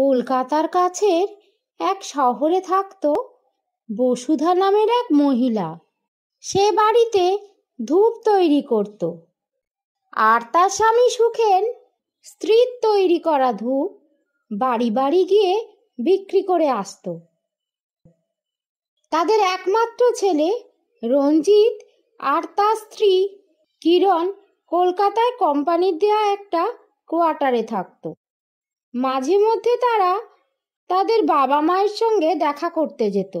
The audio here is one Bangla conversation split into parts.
কলকাতার কাছের এক শহরে থাকত বসুধা নামের এক মহিলা সে বাড়িতে ধূপ তৈরি করত আর তার স্বামী সুখেন স্ত্রীর তৈরি করা ধূপ বাড়ি বাড়ি গিয়ে বিক্রি করে আসত তাদের একমাত্র ছেলে রঞ্জিত আর তার স্ত্রী কিরণ কলকাতায় কোম্পানির দেয়া একটা কোয়ার্টারে থাকতো মাঝে মধ্যে তারা তাদের বাবা মায়ের সঙ্গে দেখা করতে যেত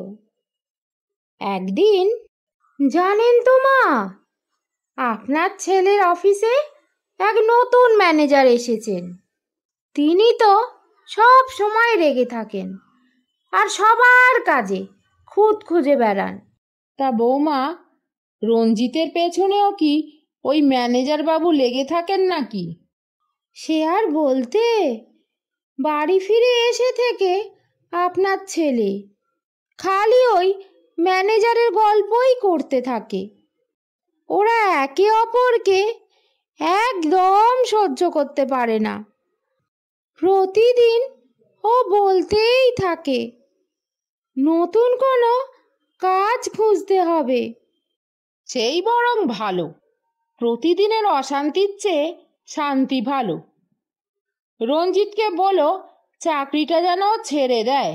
একদিন জানেন তো মা আপনার ছেলের অফিসে এক নতুন ম্যানেজার এসেছেন তিনি তো সব সময় রেগে থাকেন আর সবার কাজে খুঁত খুঁজে বেড়ান তা বৌমা রঞ্জিতের পেছনেও কি ওই ম্যানেজার বাবু লেগে থাকেন নাকি সে আর বলতে বাড়ি ফিরে এসে থেকে আপনার ছেলে খালি ওই ম্যানেজারের গল্পই করতে থাকে ওরা একে অপরকে একদম সহ্য করতে পারে না প্রতিদিন ও বলতেই থাকে নতুন কোনো কাজ খুঁজতে হবে সেই বরং ভালো প্রতিদিনের অশান্তির চেয়ে শান্তি ভালো রঞ্জিতকে বলো চাকরিটা যেন ছেড়ে দেয়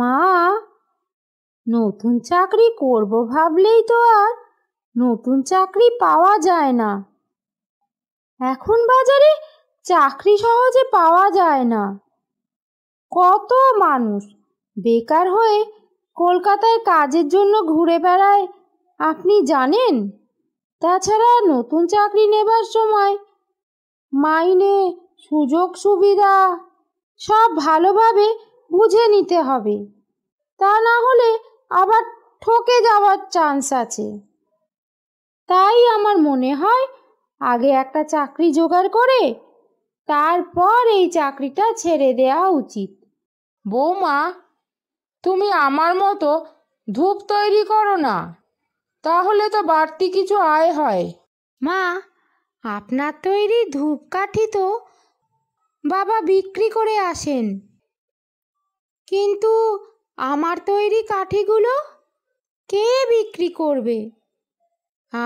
মা নতুন চাকরি করব ভাবলেই তো আর নতুন চাকরি পাওয়া যায় না এখন বাজারে চাকরি সহজে পাওয়া যায় না কত মানুষ বেকার হয়ে কলকাতায় কাজের জন্য ঘুরে বেড়ায় আপনি জানেন তাছাড়া নতুন চাকরি নেবার সময় মাইনে সুযোগ সুবিধা সব ভালোভাবে বুঝে নিতে হবে তা না হলে আবার ঠকে যাওয়ার চান্স আছে তাই আমার মনে হয় আগে একটা চাকরি জোগাড় করে তারপর এই চাকরিটা ছেড়ে দেওয়া উচিত বৌমা তুমি আমার মতো ধূপ তৈরি করো না তাহলে তো বাড়তি কিছু আয় হয় মা আপনার তৈরি ধূপকাঠি তো বাবা বিক্রি করে আসেন কিন্তু আমার তৈরি কাঠিগুলো কে বিক্রি করবে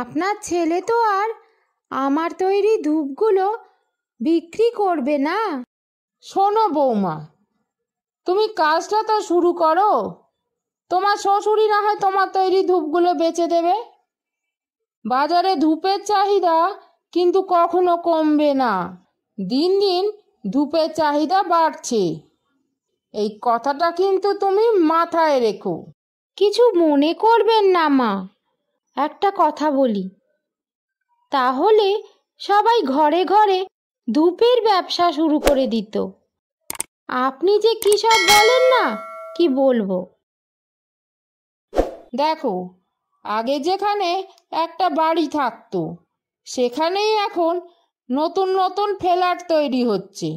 আপনার ছেলে তো আর আমার তৈরি ধূপগুলো বিক্রি করবে না শোনো বৌমা তুমি কাজটা তো শুরু করো তোমার শ্বশুরই না হয় তোমার তৈরি ধূপগুলো বেচে দেবে বাজারে ধূপের চাহিদা কিন্তু কখনো কমবে না দিন দিন ধূপের চাহিদা বাড়ছে এই কথাটা কিন্তু তুমি মাথায় রেখো কিছু মনে করবেন না মা একটা কথা বলি তাহলে সবাই ঘরে ঘরে ধূপের ব্যবসা শুরু করে দিত আপনি যে কী সব বলেন না কি বলবো দেখো আগে যেখানে একটা বাড়ি থাকতো সেখানেই এখন নতুন নতুন ফ্ল্যাট তৈরি হচ্ছে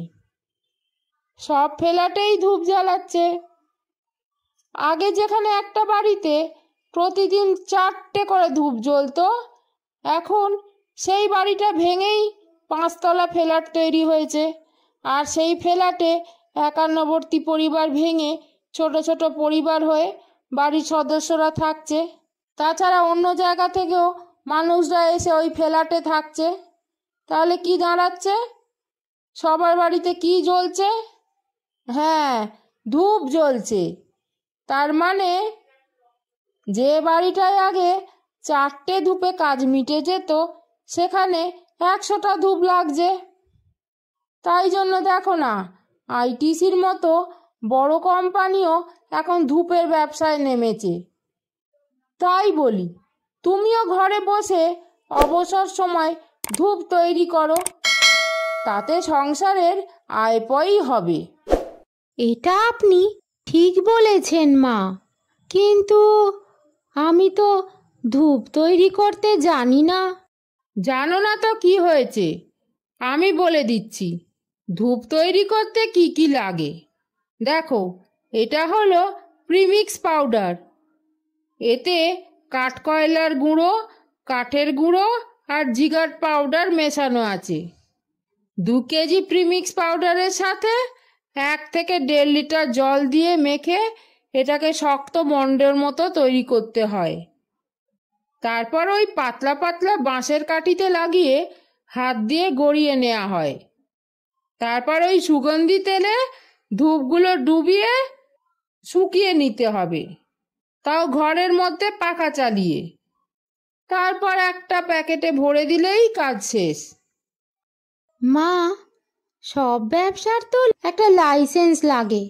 সব ফ্ল্যাটেই ধূপ জ্বালাচ্ছে আগে যেখানে একটা বাড়িতে প্রতিদিন চারটে করে ধূপ জ্বলতো এখন সেই বাড়িটা ভেঙেই পাঁচতলা ফ্ল্যাট তৈরি হয়েছে আর সেই ফ্ল্যাটে একান্নবর্তী পরিবার ভেঙে ছোট ছোট পরিবার হয়ে বাড়ির সদস্যরা থাকছে তাছাড়া অন্য জায়গা থেকেও মানুষরা এসে ওই ফ্ল্যাটে থাকছে তাহলে কি দাঁড়াচ্ছে সবার বাড়িতে কি জ্বলছে হ্যাঁ ধূপ জ্বলছে তার মানে যে বাড়িটায় আগে চারটে ধূপে কাজ মিটে যেত সেখানে একশোটা ধূপ লাগছে তাই জন্য দেখো না আইটিসির মতো বড় কোম্পানিও এখন ধূপের ব্যবসায় নেমেছে তাই বলি তুমিও ঘরে বসে অবসর সময় ধূপ তৈরি করো তাতে সংসারের আয় পয় হবে এটা আপনি ঠিক বলেছেন মা কিন্তু আমি তো ধূপ তৈরি করতে জানি না জানো না তো কি হয়েছে আমি বলে দিচ্ছি ধূপ তৈরি করতে কি কি লাগে দেখো এটা হলো প্রিমিক্স পাউডার এতে কাঠকয়লার গুঁড়ো কাঠের গুঁড়ো আর জিগার পাউডার মেশানো আছে দু কেজি প্রিমিক্স পাউডারের সাথে এক থেকে দেড় লিটার জল দিয়ে মেখে এটাকে শক্ত মণ্ডের মতো তৈরি করতে হয় তারপর ওই পাতলা পাতলা বাঁশের কাঠিতে লাগিয়ে হাত দিয়ে গড়িয়ে নেওয়া হয় তারপর ওই সুগন্ধি তেলে ধূপগুলো ডুবিয়ে শুকিয়ে নিতে হবে তাও ঘরের মধ্যে পাখা চালিয়ে তারপর একটা প্যাকেটে ভরে দিলেই কাজ শেষ মা সব ব্যবসার তো একটা লাইসেন্স লাগে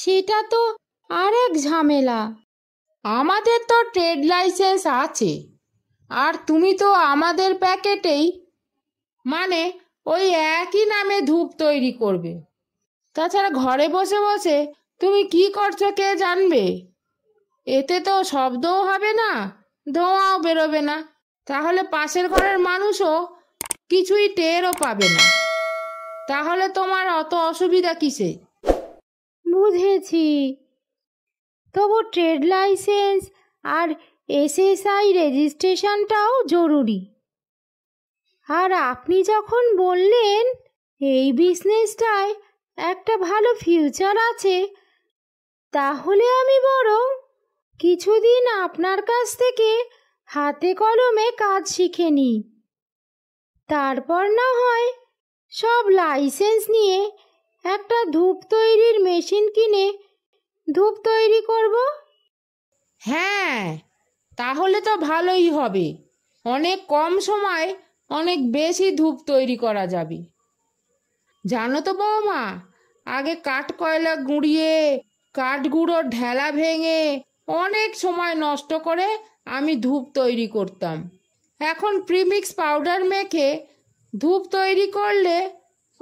সেটা তো আর এক ঝামেলা আমাদের তো ট্রেড লাইসেন্স আছে আর তুমি তো আমাদের প্যাকেটেই মানে ওই একই নামে ধূপ তৈরি করবে তাছাড়া ঘরে বসে বসে তুমি কি করছো কে জানবে এতে তো শব্দও হবে না ধোঁয়াও বেরোবে না তাহলে পাশের ঘরের মানুষও কিছুই টেরও পাবে না তাহলে তোমার অত অসুবিধা কিসে বুঝেছি তবু ট্রেড লাইসেন্স আর এসএসআই রেজিস্ট্রেশনটাও জরুরি আর আপনি যখন বললেন এই বিজনেসটায় একটা ভালো ফিউচার আছে তাহলে আমি বরং কিছুদিন আপনার কাছ থেকে হাতে কলমে কাজ শিখে নি তারপর না হয় সব লাইসেন্স নিয়ে একটা ধূপ তৈরির মেশিন কিনে ধূপ তৈরি করব হ্যাঁ তাহলে তো ভালোই হবে অনেক কম সময় অনেক বেশি ধূপ তৈরি করা যাবে জানো তো বৌমা আগে কাঠ কয়লা গুঁড়িয়ে গুঁড়ো ঢেলা ভেঙে অনেক সময় নষ্ট করে আমি ধূপ তৈরি করতাম এখন প্রিমিক্স পাউডার মেখে ধূপ তৈরি করলে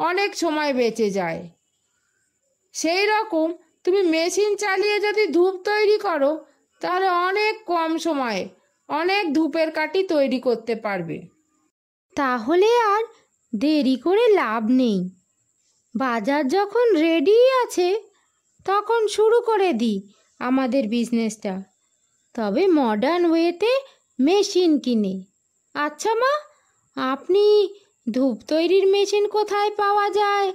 অনেক সময় বেঁচে যায় সেই রকম তুমি মেশিন চালিয়ে যদি ধূপ তৈরি করো তাহলে অনেক কম সময়ে অনেক ধূপের কাঠি তৈরি করতে পারবে তাহলে আর দেরি করে লাভ নেই বাজার যখন রেডি আছে তখন শুরু করে দিই আমাদের বিজনেসটা তবে মডার্ন ওয়েতে মেশিন কিনে আচ্ছা মা আপনি ধূপ তৈরির মেশিন কোথায় পাওয়া যায়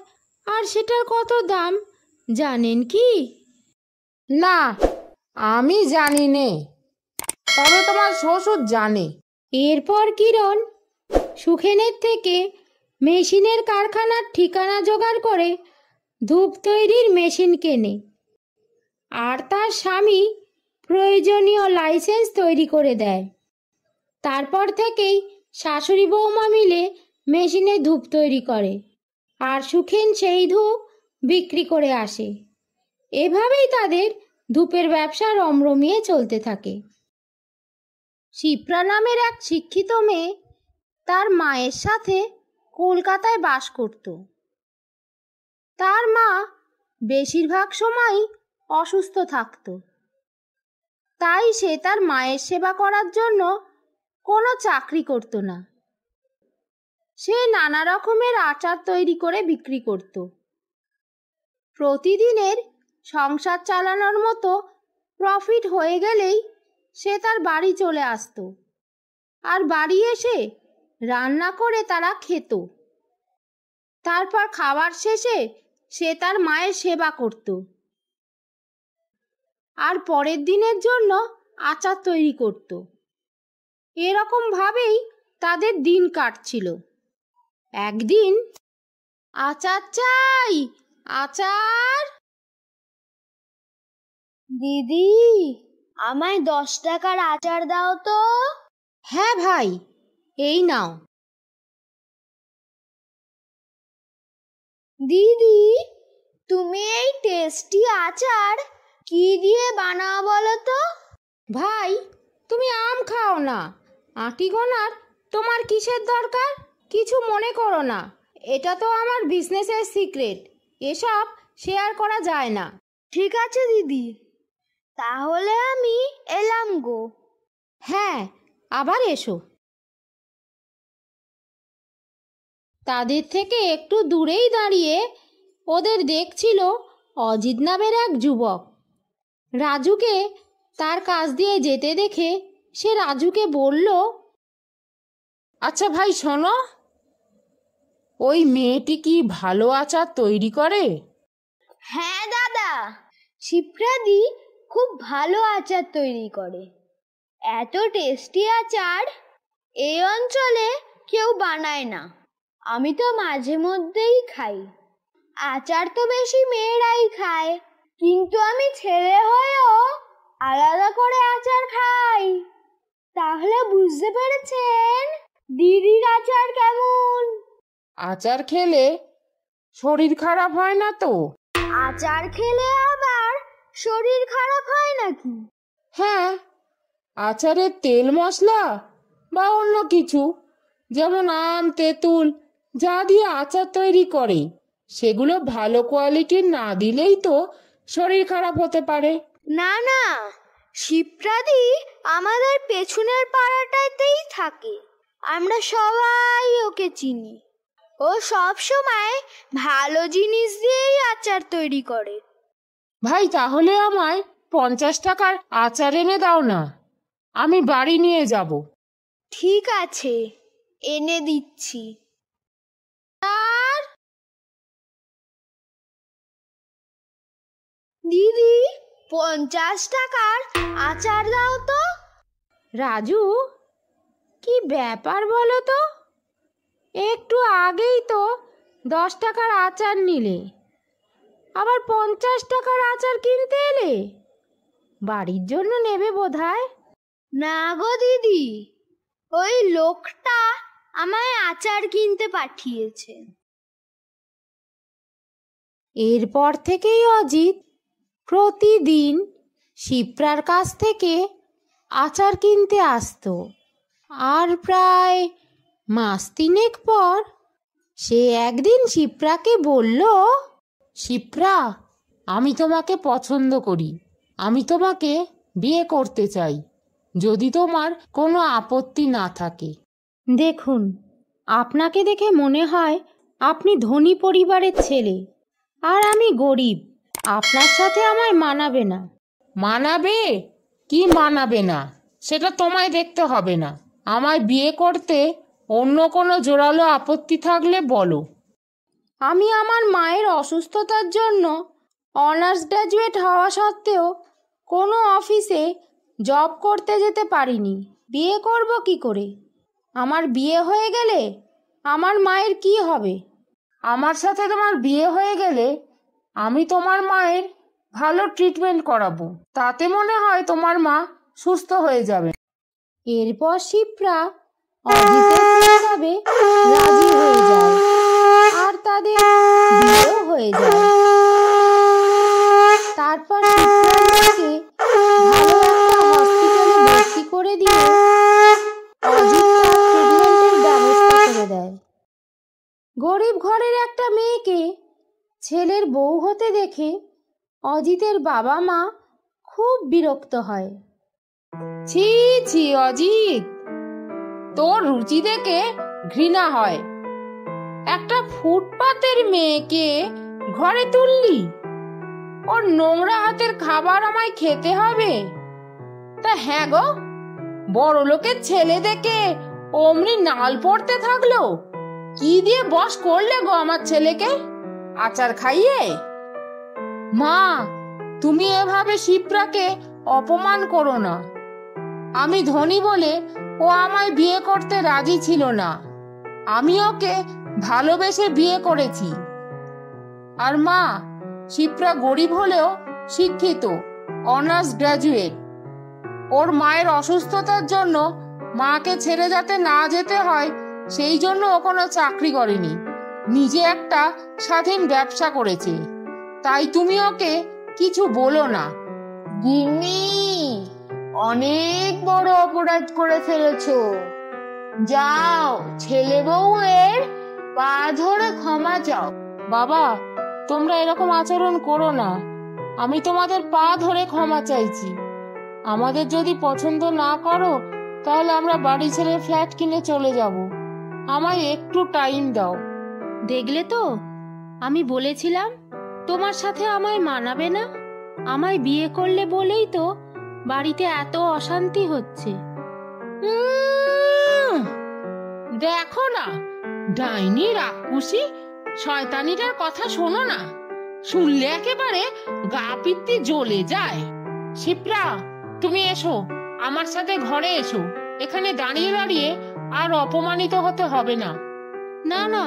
আর সেটার কত দাম জানেন কি না আমি জানি নে তবে তোমার শ্বশুর জানে এরপর কিরণ সুখেনের থেকে মেশিনের কারখানার ঠিকানা জোগাড় করে ধূপ তৈরির মেশিন কেনে আর তার স্বামী প্রয়োজনীয় লাইসেন্স তৈরি করে দেয় তারপর থেকেই শাশুড়ি বৌমা মিলে মেশিনে ধূপ তৈরি করে আর সুখেন সেই ধূপ বিক্রি করে আসে এভাবেই তাদের ধূপের ব্যবসা রমরমিয়ে চলতে থাকে শিপ্রা নামের এক শিক্ষিত মেয়ে তার মায়ের সাথে কলকাতায় বাস করত তার মা বেশিরভাগ সময়ই অসুস্থ থাকত তাই সে তার মায়ের সেবা করার জন্য কোনো চাকরি করত না সে নানা রকমের আচার তৈরি করে বিক্রি করত প্রতিদিনের সংসার চালানোর মতো প্রফিট হয়ে গেলেই সে তার বাড়ি চলে আসত আর বাড়ি এসে রান্না করে তারা খেত তারপর খাবার শেষে সে তার মায়ের সেবা করতো আর পরের দিনের জন্য আচার তৈরি করত এরকমভাবেই তাদের দিন কাটছিল একদিন আচার চাই আচার দিদি আমায় দশ টাকার আচার দাও তো হ্যাঁ ভাই এই নাও দিদি তুমি এই টেস্টি আচার কি দিয়ে বানাও বলো তো ভাই তুমি আম খাও না আটি গোনার তোমার কিসের দরকার কিছু মনে করো না এটা তো আমার বিজনেসের সিক্রেট এসব শেয়ার করা যায় না ঠিক আছে দিদি তাহলে আমি এলাম গো হ্যাঁ আবার এসো তাদের থেকে একটু দূরেই দাঁড়িয়ে ওদের দেখছিল অজিত নামের এক যুবক রাজুকে তার কাজ দিয়ে যেতে দেখে সে রাজুকে বলল আচ্ছা ভাই শোনো ওই মেয়েটি কি ভালো আচার তৈরি করে হ্যাঁ দাদা শিপ্রাদি খুব ভালো আচার তৈরি করে এত টেস্টি আচার এই অঞ্চলে কেউ বানায় না আমি তো মাঝে মধ্যেই খাই আচার তো বেশি মেয়েরাই খায় কিন্তু আমি ছেলে হয়েও আলাদা করে আচার খাই তাহলে বুঝতে পেরেছেন দিদির আচার কেমন আচার খেলে শরীর খারাপ হয় না তো আচার খেলে আবার শরীর খারাপ হয় নাকি হ্যাঁ আচারে তেল মশলা বা অন্য কিছু যেমন আম তেঁতুল যা দিয়ে আচার তৈরি করে সেগুলো ভালো কোয়ালিটির না দিলেই তো শরীর খারাপ হতে পারে না না শিপ্রাদি আমাদের পেছনের পাড়াটাতেই থাকে আমরা সবাই ওকে চিনি ও সব সময় ভালো জিনিস দিয়েই আচার তৈরি করে ভাই তাহলে আমায় পঞ্চাশ টাকার আচার এনে দাও না আমি বাড়ি নিয়ে যাব ঠিক আছে এনে দিচ্ছি দিদি পঞ্চাশ টাকার আচার দাও তো রাজু কি ব্যাপার বলো তো একটু আগেই তো দশ টাকার আচার নিলে আবার পঞ্চাশ টাকার আচার কিনতে এলে বাড়ির জন্য নেবে বোধ না গো দিদি ওই লোকটা আমায় আচার কিনতে পাঠিয়েছে এরপর থেকেই অজিত প্রতিদিন শিপ্রার কাছ থেকে আচার কিনতে আসত আর প্রায় মাস তিনেক পর সে একদিন শিপ্রাকে বলল শিপ্রা আমি তোমাকে পছন্দ করি আমি তোমাকে বিয়ে করতে চাই যদি তোমার কোনো আপত্তি না থাকে দেখুন আপনাকে দেখে মনে হয় আপনি ধনী পরিবারের ছেলে আর আমি গরিব আপনার সাথে আমায় মানাবে না মানাবে কি মানাবে না সেটা তোমায় দেখতে হবে না আমায় বিয়ে করতে অন্য কোনো জোরালো আপত্তি থাকলে বলো আমি আমার মায়ের অসুস্থতার জন্য অনার্স গ্র্যাজুয়েট হওয়া সত্ত্বেও কোনো অফিসে জব করতে যেতে পারিনি বিয়ে করব কি করে আমার বিয়ে হয়ে গেলে আমার মায়ের কি হবে আমার সাথে তোমার বিয়ে হয়ে গেলে আমি তোমার মায়ের ভালো ট্রিটমেন্ট করাবো তাতে মনে হয় তোমার মা সুস্থ হয়ে যাবে এরপর শিবরা অজিতের প্রস্তাবে রাজি হয়ে যায় আর তাদের বিয়েও হয়ে যায় তারপর শিবরাকে ভালো একটা হসপিটালে ভর্তি করে দিয়ে অজিত ব্যবস্থা করে দেয় গরিব ঘরের একটা মেয়েকে ছেলের বউ হতে দেখে অজিতের বাবা মা খুব বিরক্ত হয় ছি ছি অজিত তোর রুচি দেখে ঘৃণা হয় একটা ফুটপাতের মেয়েকে ঘরে তুললি ওর নোংরা হাতের খাবার আমায় খেতে হবে তা হ্যাঁ গো বড় লোকের ছেলে দেখে অমনি নাল পড়তে থাকলো কি দিয়ে বস করলে গো আমার ছেলেকে আচার খাইয়ে মা তুমি এভাবে শিপ্রাকে অপমান করো না আমি ধনী বলে ও আমায় বিয়ে করতে রাজি ছিল না আমি ওকে ভালোবেসে বিয়ে করেছি আর মা শিপ্রা গরিব হলেও শিক্ষিত অনার্স গ্রাজুয়েট ওর মায়ের অসুস্থতার জন্য মাকে ছেড়ে যাতে না যেতে হয় সেই জন্য ও কোনো চাকরি করেনি নিজে একটা স্বাধীন ব্যবসা করেছে তাই তুমি ওকে কিছু বলো না গিন্নি অনেক বড় অপরাধ করে ফেলেছ যাও ছেলে বউ এর পা ধরে ক্ষমা চাও বাবা তোমরা এরকম আচরণ করো না আমি তোমাদের পা ধরে ক্ষমা চাইছি আমাদের যদি পছন্দ না করো তাহলে আমরা বাড়ি ছেড়ে ফ্ল্যাট কিনে চলে যাব আমায় একটু টাইম দাও দেখলে তো আমি বলেছিলাম তোমার সাথে আমায় মানাবে না আমায় বিয়ে করলে বলেই তো বাড়িতে এত অশান্তি হচ্ছে দেখো না ডাইনি রাক্ষুসি শয়তানিটার কথা শোনো না শুনলে একেবারে গা পিত্তি জ্বলে যায় শিপ্রা তুমি এসো আমার সাথে ঘরে এসো এখানে দাঁড়িয়ে দাঁড়িয়ে আর অপমানিত হতে হবে না না না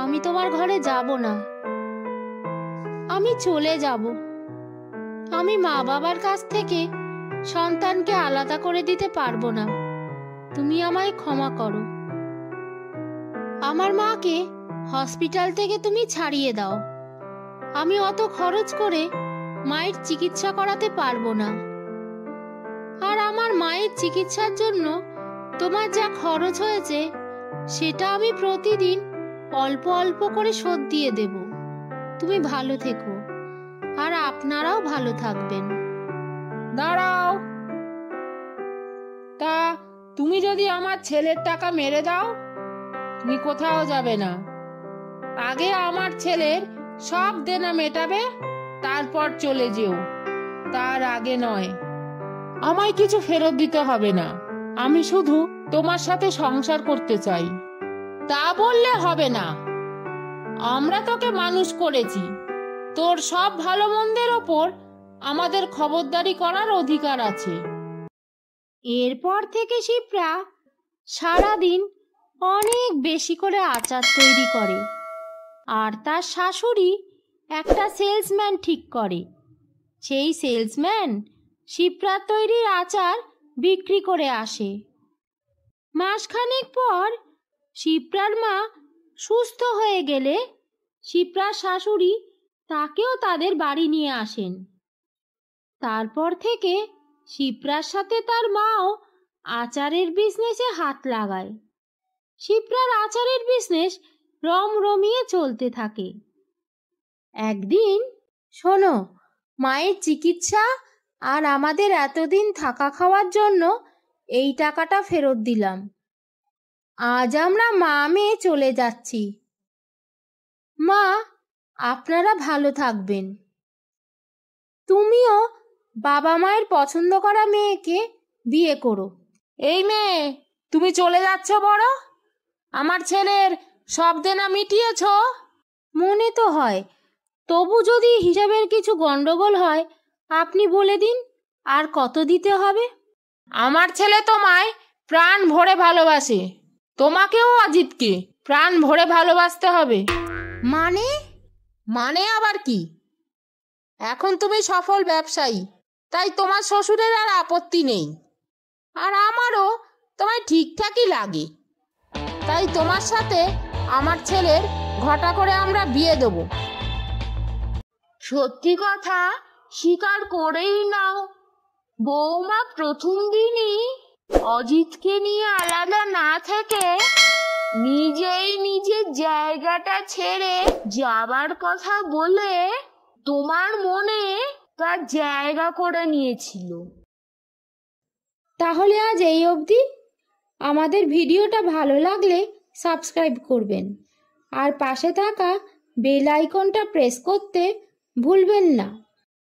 আমি তোমার ঘরে যাব না আমি চলে যাব আমি মা বাবার কাছ থেকে সন্তানকে আলাদা করে দিতে পারবো না তুমি আমায় ক্ষমা করো আমার মাকে হসপিটাল থেকে তুমি ছাড়িয়ে দাও আমি অত খরচ করে মায়ের চিকিৎসা করাতে পারবো না আর আমার মায়ের চিকিৎসার জন্য তোমার যা খরচ হয়েছে সেটা আমি প্রতিদিন অল্প অল্প করে শোধ দিয়ে দেব তুমি ভালো থেকো আর আপনারাও ভালো থাকবেন দাঁড়াও তা তুমি যদি আমার ছেলের টাকা মেরে দাও তুমি কোথাও যাবে না আগে আমার ছেলের সব দেনা মেটাবে তারপর চলে যেও তার আগে নয় আমায় কিছু ফেরত দিতে হবে না আমি শুধু তোমার সাথে সংসার করতে চাই তা বললে হবে না আমরা তোকে মানুষ করেছি তোর সব ভালো মন্দের ওপর আমাদের খবরদারি করার অধিকার আছে এরপর থেকে শিবরা সারাদিন অনেক বেশি করে আচার তৈরি করে আর তার শাশুড়ি একটা সেলসম্যান ঠিক করে সেই সেলসম্যান শিবরার তৈরির আচার বিক্রি করে আসে মাসখানেক পর শিপ্রার মা সুস্থ হয়ে গেলে শিপ্রার শাশুড়ি তাকেও তাদের বাড়ি নিয়ে আসেন তারপর থেকে শিপ্রার সাথে তার মাও আচারের বিজনেসে হাত লাগায় শিপ্রার আচারের বিজনেস রমরমিয়ে চলতে থাকে একদিন শোনো মায়ের চিকিৎসা আর আমাদের এতদিন থাকা খাওয়ার জন্য এই টাকাটা ফেরত দিলাম আজ আমরা মা মেয়ে চলে যাচ্ছি মা আপনারা ভালো থাকবেন তুমিও বাবা মায়ের পছন্দ করা মেয়েকে বিয়ে করো এই মেয়ে তুমি চলে যাচ্ছ বড় আমার ছেলের সব দেনা মিটিয়েছ মনে তো হয় তবু যদি হিসাবের কিছু গন্ডগোল হয় আপনি বলে দিন আর কত দিতে হবে আমার ছেলে তোমায় প্রাণ ভরে ভালোবাসে তোমাকেও অজিতকে প্রাণ ভরে ভালোবাসতে হবে মানে মানে আবার কি এখন তুমি সফল ব্যবসায়ী তাই তোমার শ্বশুরের আর আপত্তি নেই আর আমারও তোমায় ঠিকঠাকই লাগে তাই তোমার সাথে আমার ছেলের ঘটা করে আমরা বিয়ে দেব সত্যি কথা স্বীকার করেই নাও বৌমা প্রথম দিনই অজিতকে নিয়ে আলাদা না থেকে নিজেই নিজের জায়গাটা ছেড়ে যাবার কথা বলে তোমার মনে তার জায়গা করে নিয়েছিল তাহলে আজ এই অবধি আমাদের ভিডিওটা ভালো লাগলে সাবস্ক্রাইব করবেন আর পাশে থাকা বেল আইকনটা প্রেস করতে ভুলবেন না